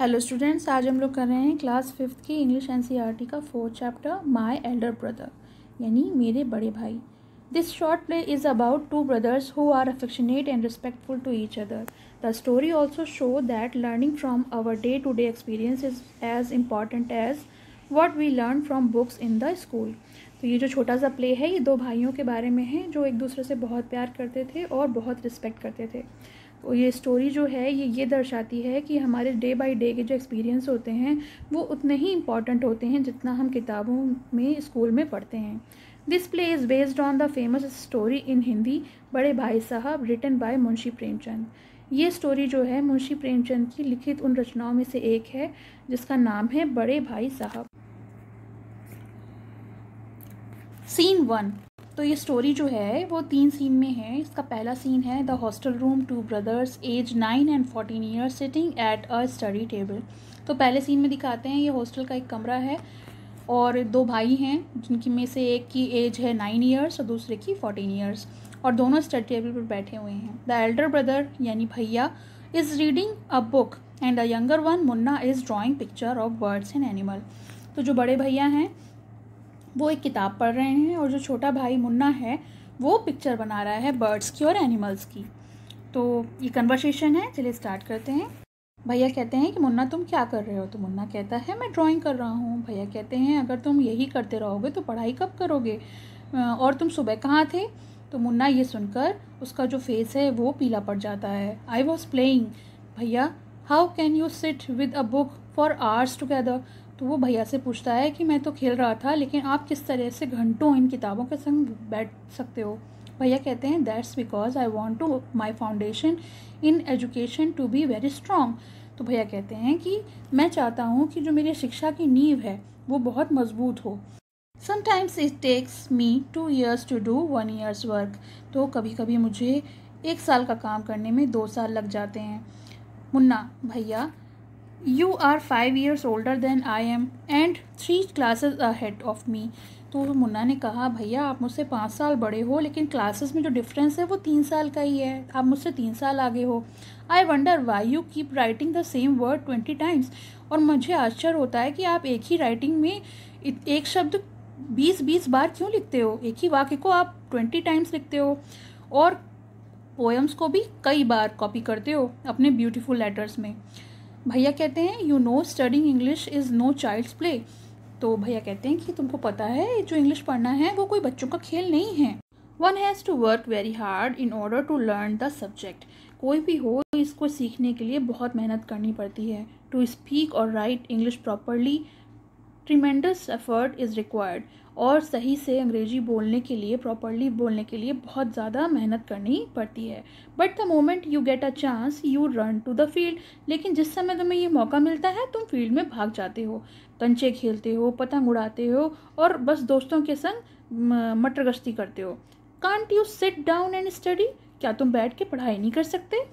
Hello students आज हम लोग कर रहे हैं क्लास फिफ्थ की इंग्लिश एनसीईआरटी e का fourth chapter my elder brother यानी मेरे बड़े भाई this short play is about two brothers who are affectionate and respectful to each other the story also show that learning from our day to day experience is as important as what we learn from books in the school तो ये जो छोटा सा play है ये दो भाइयों के बारे में है जो एक दूसरे से बहुत प्यार करते थे और बहुत रिस्पेक्ट करते थे तो ये स्टोरी जो है ये ये दर्शाती है कि हमारे डे बाय डे के जो एक्सपीरियंस होते हैं वो उतने ही इम्पॉर्टेंट होते हैं जितना हम किताबों में स्कूल में पढ़ते हैं this play is based on the famous story in Hindi Bade Bhai साहब रिटन बाय मुंशी प्रेमचंद ये स्टोरी जो है मुंशी प्रेमचंद की लिखित उन रचनाओं में से एक है जिसका नाम है बड़े भाई साहब सीन वन तो ये स्टोरी जो है वो तीन सीन में है इसका पहला सीन है the hostel room two brothers age nine and fourteen years sitting at a study table तो पहले सीन में दिखाते हैं ये हॉस्टल का एक कमरा है और दो भाई हैं जिनकी में से एक की एज है नाइन ईयर्स और दूसरे की फोर्टीन ईयर्स और दोनों स्टडी टेबल पर बैठे हुए हैं द एल्डर ब्रदर यानी भैया is reading a book and the younger one Munna is drawing picture of birds and animal तो जो बड़े भैया हैं वो एक किताब पढ़ रहे हैं और जो छोटा भाई मुन्ना है वो पिक्चर बना रहा है बर्ड्स की और एनिमल्स की तो ये कन्वर्सेशन है चलिए स्टार्ट करते हैं भैया कहते हैं कि मुन्ना तुम क्या कर रहे हो तो मुन्ना कहता है मैं ड्राइंग कर रहा हूँ भैया कहते हैं अगर तुम यही करते रहोगे तो पढ़ाई कब करोगे और तुम सुबह कहाँ थे तो मुन्ना ये सुनकर उसका जो फेस है वो पीला पड़ जाता है I was playing Bhaiya how can you sit with a book for hours together तो वो भैया से पूछता है कि मैं तो खेल रहा था लेकिन आप किस तरह से घंटों इन किताबों के संग बैठ सकते हो भैया कहते हैं that's because I want to my foundation in education to be very strong तो भैया कहते हैं कि मैं चाहता हूँ कि जो मेरी शिक्षा की नींव है वो बहुत मजबूत हो sometimes it takes me two years to do one year's work तो कभी कभी मुझे एक साल का काम करने में दो साल लग जाते हैं Munna Bhaiya you are five years older than I am and three are ahead of me तो मुन्ना ने कहा भैया आप मुझसे पाँच साल बड़े हो लेकिन क्लासेस में जो डिफरेंस है वो तीन साल का ही है आप मुझसे तीन साल आगे हो I wonder why you keep writing the same word twenty times और मुझे आश्चर्य होता है कि आप एक ही राइटिंग में एक शब्द बीस बीस बार क्यों लिखते हो एक ही वाक्य को आप ट्वेंटी टाइम्स लिखते हो और पोएम्स को भी कई बार कॉपी करते हो अपने ब्यूटीफुल लेटर्स में भैया कहते हैं you know studying English is no child's play तो भैया कहते हैं कि तुमको पता है जो इंग्लिश पढ़ना है वो कोई बच्चों का खेल नहीं है one has to work very hard in order to learn the subject कोई भी हो इसको सीखने के लिए बहुत मेहनत करनी पड़ती है टू स्पीक और write English properly tremendous effort is required और सही से अंग्रेजी बोलने के लिए प्रॉपरली बोलने के लिए बहुत ज़्यादा मेहनत करनी पड़ती है but the moment you get a chance you run to the field लेकिन जिस समय तुम्हें ये मौका मिलता है तुम फील्ड में भाग जाते हो कंचे खेलते हो पतंग उड़ाते हो और बस दोस्तों के संग मटर गश्ती करते हो can't you sit down and study क्या तुम बैठ के पढ़ाई नहीं कर सकते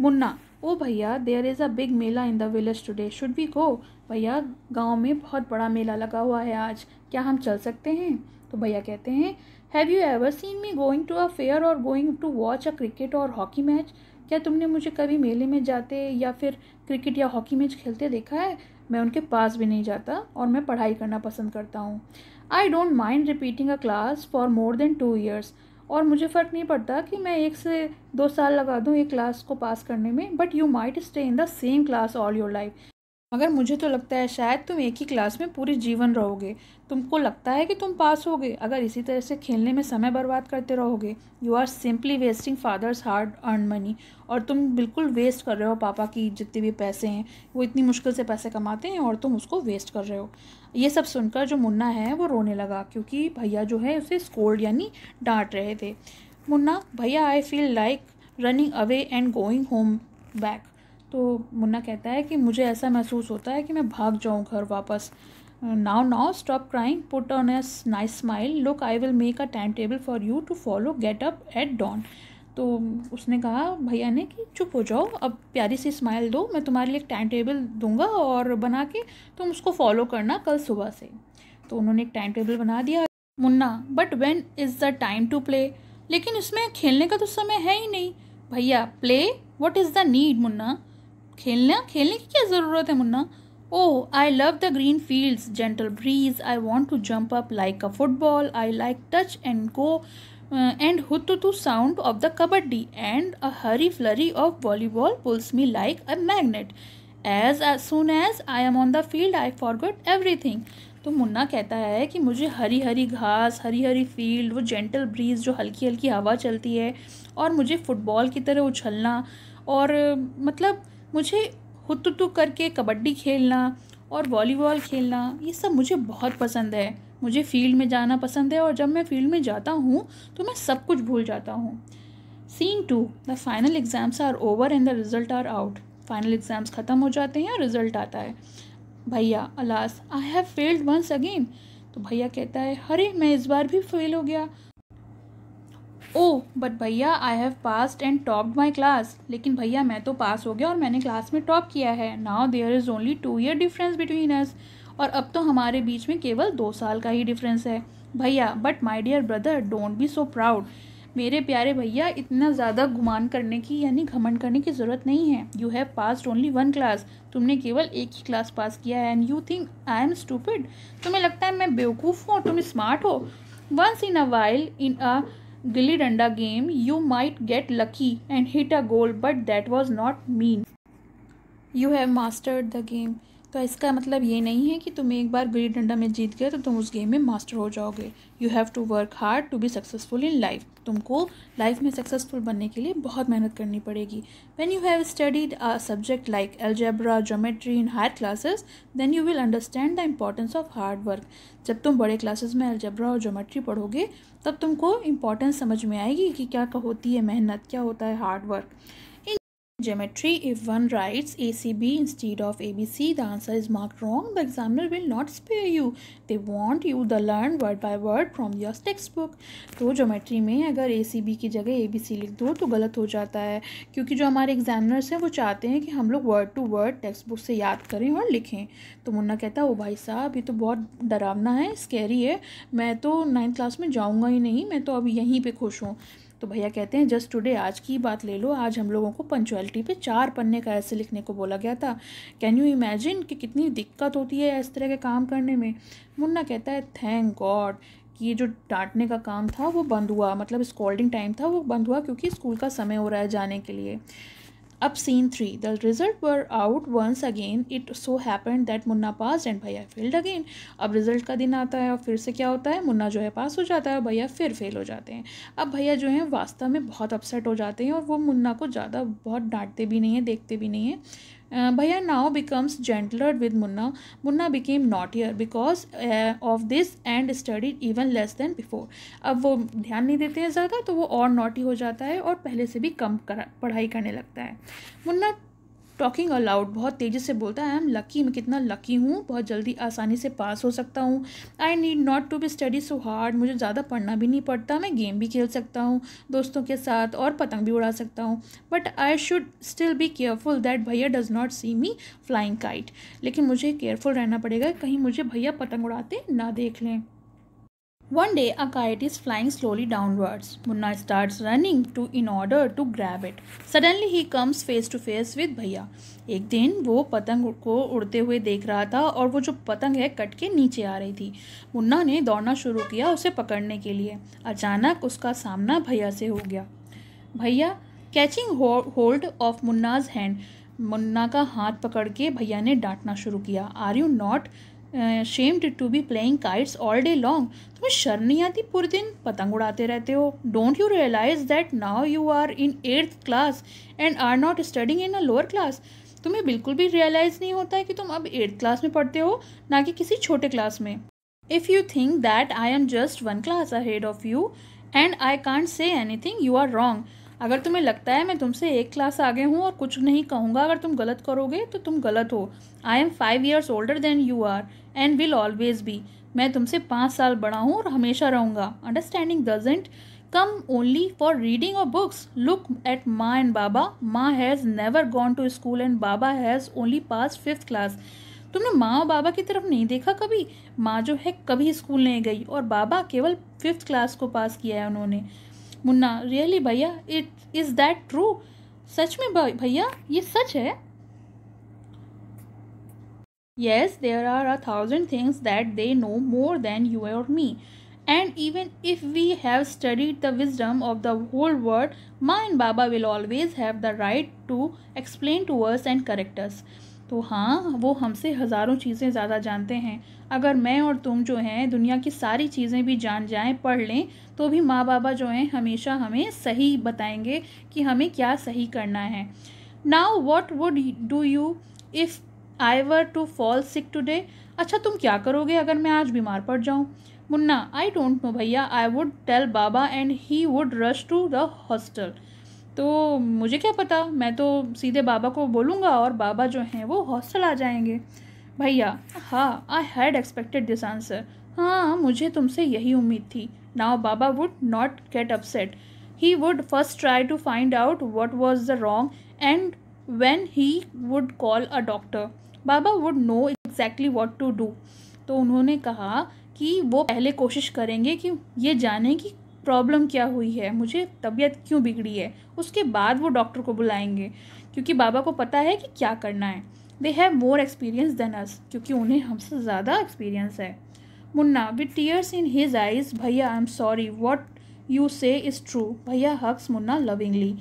मुन्ना ओ Bhaiya there is a big mela in the village today should we go Bhaiya गांव में बहुत बड़ा मेला लगा हुआ है आज क्या हम चल सकते हैं तो भैया कहते हैं have you ever seen me going to a fair or going to watch a cricket or hockey match क्या तुमने मुझे कभी मेले में जाते या फिर क्रिकेट या हॉकी मैच खेलते देखा है मैं उनके पास भी नहीं जाता और मैं पढ़ाई करना पसंद करता हूँ I don't mind repeating a class for more than two years और मुझे फ़र्क नहीं पड़ता कि मैं एक से दो साल लगा दूँ एक क्लास को पास करने में but you might stay in the same class all your life मगर मुझे तो लगता है शायद तुम एक ही क्लास में पूरे जीवन रहोगे तुमको लगता है कि तुम पास होगे अगर इसी तरह से खेलने में समय बर्बाद करते रहोगे you are simply wasting father's hard earn money और तुम बिल्कुल वेस्ट कर रहे हो पापा की जितने भी पैसे हैं वो इतनी मुश्किल से पैसे कमाते हैं और तुम उसको वेस्ट कर रहे हो ये सब सुनकर जो मुन्ना है वो रोने लगा क्योंकि भैया जो है उसे स्कोल्ड यानी डांट रहे थे Munna Bhaiya I feel like running away and going home back तो मुन्ना कहता है कि मुझे ऐसा महसूस होता है कि मैं भाग जाऊँ घर वापस now now stop crying put on a nice smile look I will make a time table for you to follow get up at dawn तो उसने कहा भैया ने कि चुप हो जाओ अब प्यारी सी स्माइल दो मैं तुम्हारे लिए एक टाइम टेबल दूंगा और बना के तुम उसको फॉलो करना कल सुबह से तो उन्होंने एक टाइम टेबल बना दिया Munna but when is the time to play लेकिन इसमें खेलने का तो समय है ही नहीं Bhaiya play what is the need Munna खेलना खेलने की क्या ज़रूरत है Munna oh I love the green fields gentle breeze I want to jump up like a football I like touch and go and who sound of the kabaddi and a hurry flurry of volleyball pulls me like a magnet as soon as I am on the field I forget everything तो मुन्ना कहता है कि मुझे हरी हरी घास हरी हरी फील्ड वो जेंटल ब्रीज जो हल्की हल्की हवा चलती है और मुझे फ़ुटबॉल की तरह उछलना और मतलब मुझे हुतुतु करके कबड्डी खेलना और वॉलीबॉल खेलना ये सब मुझे बहुत पसंद है मुझे फील्ड में जाना पसंद है और जब मैं फील्ड में जाता हूँ तो मैं सब कुछ भूल जाता हूँ scene two the final exams are over and the result are out final exams ख़त्म हो जाते हैं और रिज़ल्ट आता है Bhaiya alas I have failed once again तो भैया कहता है अरे मैं इस बार भी फेल हो गया ओ but Bhaiya I have passed and topped my class लेकिन भैया मैं तो पास हो गया और मैंने क्लास में टॉप किया है now there is only two year difference between us और अब तो हमारे बीच में केवल दो साल का ही डिफरेंस है Bhaiya but my dear brother don't be so proud मेरे प्यारे भैया इतना ज़्यादा गुमान करने की यानी घमंड करने की ज़रूरत नहीं है you have passed only one class तुमने केवल एक ही क्लास पास किया है and you think I am stupid तुम्हें लगता है मैं बेवकूफ़ हूँ और तुम स्मार्ट हो once in a while in a gilli danda game you might get lucky and hit a goal but that was not mean you have mastered the game तो इसका मतलब ये नहीं है कि तुम एक बार गिल्ली डंडा में जीत गए तो तुम उस गेम में मास्टर हो जाओगे you have to work hard to be successful in life तुमको लाइफ में सक्सेसफुल बनने के लिए बहुत मेहनत करनी पड़ेगी when you have studied a subject like algebra geometry in higher classes then you will understand the importance of hard work जब तुम बड़े क्लासेस में एल्जेब्रा और जोमेट्री पढ़ोगे तब तुमको इम्पॉर्टेंस समझ में आएगी कि क्या होती है मेहनत क्या होता है hard work Geometry If one writes ACB instead of ABC, the answer is marked wrong. The examiner will not spare you. They want you to learn word by word from your textbook. so, geometry में अगर ACB की जगह ABC लिख दो तो गलत हो जाता है क्योंकि जो हमारे examiners हैं वो चाहते हैं कि हम लोग word to word textbook book से याद करें और लिखें तो मुन्ना कहता ओ भाई साहब ये तो बहुत डरावना है scary है मैं तो नाइन्थ class में जाऊँगा ही नहीं मैं तो अब यहीं पर खुश हूँ तो भैया कहते हैं जस्ट टुडे आज की बात ले लो आज हम लोगों को पंचुअलिटी पे चार पन्ने का ऐसे लिखने को बोला गया था कैन यू इमेजिन कि कितनी दिक्कत होती है इस तरह के काम करने में मुन्ना कहता है थैंक गॉड कि ये जो डांटने का काम था वो बंद हुआ मतलब स्कॉल्डिंग टाइम था वो बंद हुआ क्योंकि स्कूल का समय हो रहा है जाने के लिए अब scene three the result were out once again it so happened that Munna pass and Bhaiya failed again अब रिजल्ट का दिन आता है और फिर से क्या होता है मुन्ना जो है पास हो जाता है और भैया फिर फेल हो जाते हैं अब भैया जो है वास्तव में बहुत अपसेट हो जाते हैं और वो मुन्ना को ज़्यादा बहुत डांटते भी नहीं हैं देखते भी नहीं हैं Bhaiya now becomes gentler with Munna Munna became not here because of this and study even less than before अब वो ध्यान नहीं देते हैं ज़्यादा तो वो और नॉटी हो जाता है और पहले से भी कम कर, पढ़ाई करने लगता है मुन्ना टॉकिंग अलाउड बहुत तेज़ी से बोलता है आई एम लकी मैं कितना लकी हूँ बहुत जल्दी आसानी से पास हो सकता हूँ I need not to be study so hard मुझे ज़्यादा पढ़ना भी नहीं पड़ता मैं गेम भी खेल सकता हूँ दोस्तों के साथ और पतंग भी उड़ा सकता हूँ but I should still be careful that Bhaiya does not see me flying kite लेकिन मुझे केयरफुल रहना पड़ेगा कहीं मुझे भैया पतंग उड़ाते ना देख लें One day, a kite is flying slowly downwards. Munna starts running to in order to grab it. Suddenly, he comes face to face with भैया एक दिन वो पतंग को उड़ते हुए देख रहा था और वो जो पतंग है कट के नीचे आ रही थी मुन्ना ने दौड़ना शुरू किया उसे पकड़ने के लिए अचानक उसका सामना भैया से हो गया Bhaiya catching hold of Munna's hand Munna का हाथ पकड़ के भैया ने डांटना शुरू किया are you not shamed to be playing kites all day long तुम्हें शर्म नहीं आती पूरे दिन पतंग उड़ाते रहते हो don't you realise that now you are in eighth class and are not studying in a lower class तुम्हें बिल्कुल भी रियलाइज़ नहीं होता है कि तुम अब एट्थ क्लास में पढ़ते हो ना कि किसी छोटे क्लास में if you think that I am just one class ahead of you and I can't say anything you are wrong अगर तुम्हें लगता है मैं तुमसे एक क्लास आगे हूँ और कुछ नहीं कहूँगा अगर तुम गलत करोगे तो तुम गलत हो I am five years older than you are and will always be मैं तुमसे पाँच साल बड़ा हूँ और हमेशा रहूँगा understanding doesn't come only for reading or books look at Maa and Baba Maa has never gone to school and Baba has only pass fifth class तुमने माँ और बाबा की तरफ नहीं देखा कभी माँ जो है कभी स्कूल नहीं गई और बाबा केवल फिफ्थ क्लास को पास किया है उन्होंने Munna really, Bhaiya It is that true? True सच में भैया ये Yes, there are a thousand things that they know more than you or me. And even if we have studied the wisdom of the whole world, Ma and Baba will always have the right to explain to us and correct us. तो हाँ वो हमसे हज़ारों चीज़ें ज़्यादा जानते हैं अगर मैं और तुम जो हैं दुनिया की सारी चीज़ें भी जान जाएं पढ़ लें तो भी माँ बाबा जो हैं हमेशा हमें सही बताएंगे कि हमें क्या सही करना है now what would do you if I were to fall sick today अच्छा तुम क्या करोगे अगर मैं आज बीमार पड़ जाऊँ मुन्ना आई don't know Bhaiya I would tell Baba and he would rush to the hostel तो मुझे क्या पता मैं तो सीधे बाबा को बोलूँगा और बाबा जो हैं वो हॉस्टल आ जाएंगे भैया हाँ I had expected this answer हाँ मुझे तुमसे यही उम्मीद थी नाउ बाबा would not get upset he would first try to find out what was the wrong and when he would call a doctor बाबा would know exactly what to do तो उन्होंने कहा कि वो पहले कोशिश करेंगे कि ये जाने कि प्रॉब्लम क्या हुई है मुझे तबीयत क्यों बिगड़ी है उसके बाद वो डॉक्टर को बुलाएंगे क्योंकि बाबा को पता है कि क्या करना है they have more experience than us क्योंकि उन्हें हमसे ज़्यादा एक्सपीरियंस है Munna with tears in his eyes भैया I am sorry what you say is true भैया हक्स मुन्ना लविंगली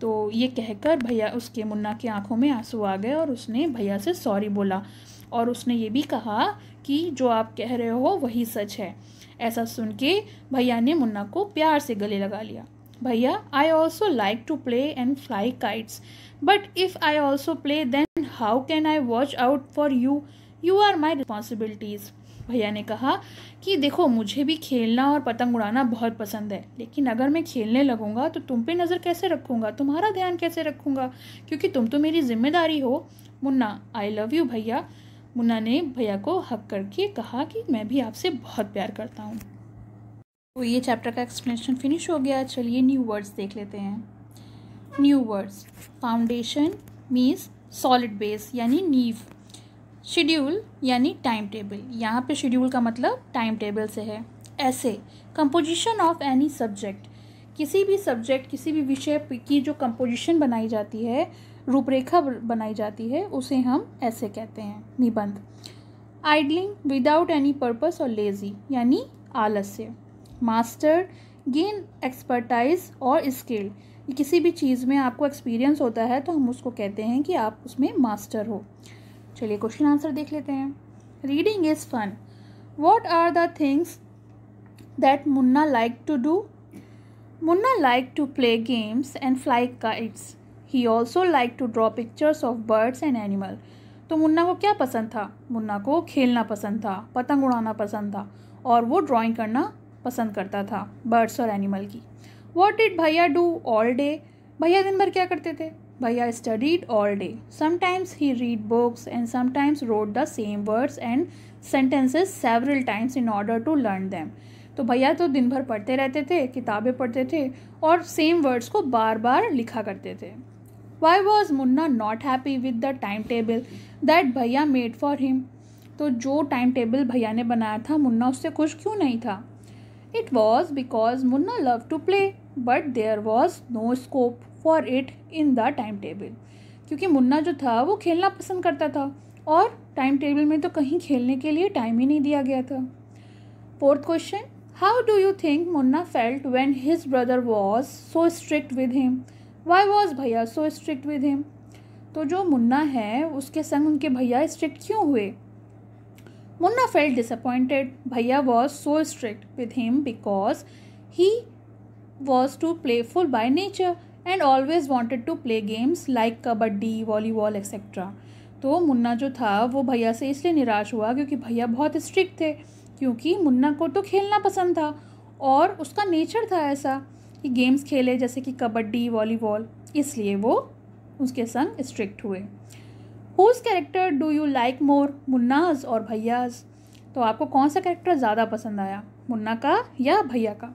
तो ये कहकर भैया उसके मुन्ना की आंखों में आंसू आ गए और उसने भैया से सॉरी बोला और उसने ये भी कहा कि जो आप कह रहे हो वही सच है ऐसा सुन के भैया ने मुन्ना को प्यार से गले लगा लिया भैया I also like to play and fly kites but if I also play then how can I watch out for you you are my responsibilities भैया ने कहा कि देखो मुझे भी खेलना और पतंग उड़ाना बहुत पसंद है लेकिन अगर मैं खेलने लगूंगा तो तुम पे नज़र कैसे रखूंगा तुम्हारा ध्यान कैसे रखूंगा क्योंकि तुम तो मेरी जिम्मेदारी हो मुन्ना आई लव यू भैया मुन्ना ने भैया को हक करके कहा कि मैं भी आपसे बहुत प्यार करता हूँ तो ये चैप्टर का एक्सप्लेनेशन फिनिश हो गया चलिए न्यू वर्ड्स देख लेते हैं new words foundation means solid base यानी नीव शेड्यूल यानी टाइम टेबल यहाँ पे शेड्यूल का मतलब टाइम टेबल से है ऐसे कंपोजिशन ऑफ एनी सब्जेक्ट किसी भी सब्जेक्ट किसी भी विषय की जो कंपोजिशन बनाई जाती है रूपरेखा बनाई जाती है उसे हम ऐसे कहते हैं निबंध आइडलिंग विदाउट एनी पर्पस और लेज़ी यानी आलस्य मास्टर गेन एक्सपर्टाइज और स्किल किसी भी चीज़ में आपको एक्सपीरियंस होता है तो हम उसको कहते हैं कि आप उसमें मास्टर हो चलिए क्वेश्चन आंसर देख लेते हैं reading is fun what are the things that Munna like to do Munna like to play games and fly kites he also like to draw pictures of birds and animal तो मुन्ना को क्या पसंद था मुन्ना को खेलना पसंद था पतंग उड़ाना पसंद था और वो ड्राइंग करना पसंद करता था बर्ड्स और एनिमल की वॉट डिड भैया डू ऑल डे भैया दिन भर क्या करते थे भैया studied all day sometimes he read books and sometimes wrote the same words and sentences several times in order to learn them तो भैया तो दिन भर पढ़ते रहते थे किताबें पढ़ते थे और सेम वर्ड्स को बार बार लिखा करते थे why was Munna not happy with the time table that भैया मेड फॉर हिम तो जो टाइम टेबल भैया ने बनाया था मुन्ना उससे खुश क्यों नहीं था it was because Munna love to play but there was no scope for it in the time table क्योंकि मुन्ना जो था वो खेलना पसंद करता था और टाइम टेबल में तो कहीं खेलने के लिए टाइम ही नहीं दिया गया था fourth question how do you think Munna felt when his brother was so strict with him why was भैया सो स्ट्रिक्ट विद हिम तो जो मुन्ना है उसके संग उनके भैया स्ट्रिक्ट क्यों हुए मुन्ना फेल्ट डिसअपॉइंटेड भैया was so strict with him because he was too playful by nature and always wanted to play games like kabaddi volleyball etcetera तो मुन्ना जो था वो भैया से इसलिए निराश हुआ क्योंकि भैया बहुत स्ट्रिक्ट थे क्योंकि मुन्ना को तो खेलना पसंद था और उसका नेचर था ऐसा कि गेम्स खेले जैसे कि कबड्डी वॉलीबॉल इसलिए वो उसके संग स्ट्रिक्ट हुए whose character do you like more Munna's और भैयाज तो आपको कौन सा कैरेक्टर ज़्यादा पसंद आया मुन्ना का या भैया का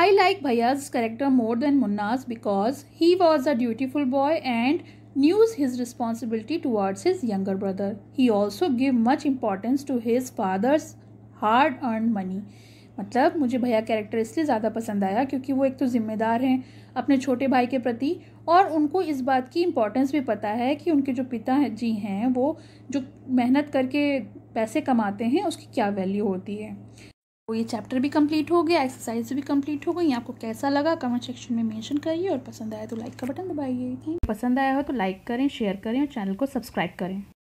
आई लाइक भैयाज character more than Munna's because he was a dutiful boy and knew his responsibility towards his younger brother he also give much importance to his father's hard earn money मतलब मुझे भैया कैरेक्टर इसलिए ज़्यादा पसंद आया क्योंकि वो एक तो ज़िम्मेदार हैं अपने छोटे भाई के प्रति और उनको इस बात की इम्पोर्टेंस भी पता है कि उनके जो पिता जी हैं वो जो मेहनत करके पैसे कमाते हैं उसकी क्या वैल्यू होती है तो ये चैप्टर भी कंप्लीट हो गया एक्सरसाइज भी कंप्लीट हो गई आपको कैसा लगा कमेंट सेक्शन में मेंशन करिए और पसंद आया तो लाइक का बटन दबाइए पसंद आया हो तो लाइक करें शेयर करें और चैनल को सब्सक्राइब करें